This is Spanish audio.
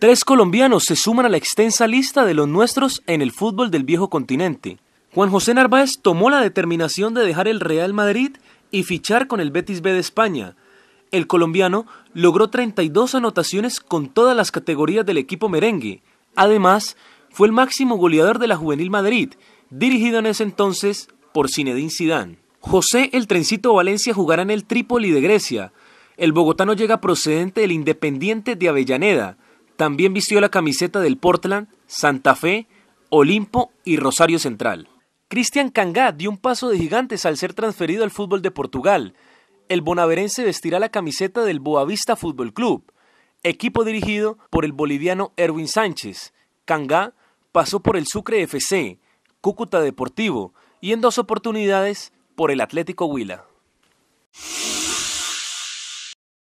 Tres colombianos se suman a la extensa lista de los nuestros en el fútbol del viejo continente. Juan José Narváez tomó la determinación de dejar el Real Madrid y fichar con el Betis B de España. El colombiano logró 32 anotaciones con todas las categorías del equipo merengue. Además, fue el máximo goleador de la Juvenil Madrid, dirigido en ese entonces por Zinedine Zidane. José el Trencito Valencia jugará en el Trípoli de Grecia. El bogotano llega procedente del Independiente de Avellaneda. También vistió la camiseta del Portland, Santa Fe, Olimpo y Rosario Central. Cristian Cangá dio un paso de gigantes al ser transferido al fútbol de Portugal. El bonaverense vestirá la camiseta del Boavista Fútbol Club, equipo dirigido por el boliviano Erwin Sánchez. Cangá pasó por el Sucre FC, Cúcuta Deportivo y en dos oportunidades por el Atlético Huila.